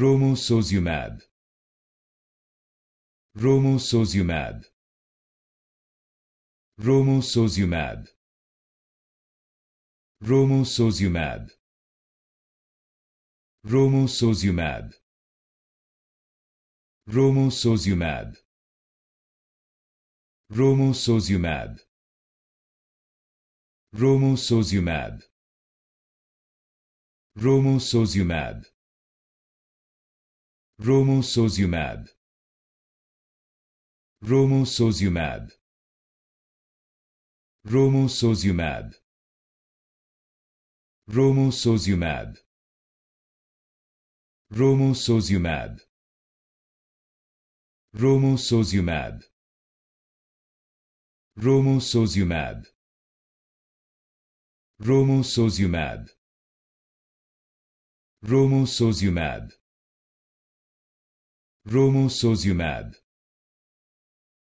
Romosozumab. Romosozumab. Romosozumab. Romosozumab. Romosozumab. Romosozumab. Romosozumab. Romosozumab. Romosozumab. Romosozumab. Romosozumab. Romosozumab. Romosozumab. Romosozumab. Romosozumab. Romosozumab. Romosozumab. Romosozumab. Romosozumab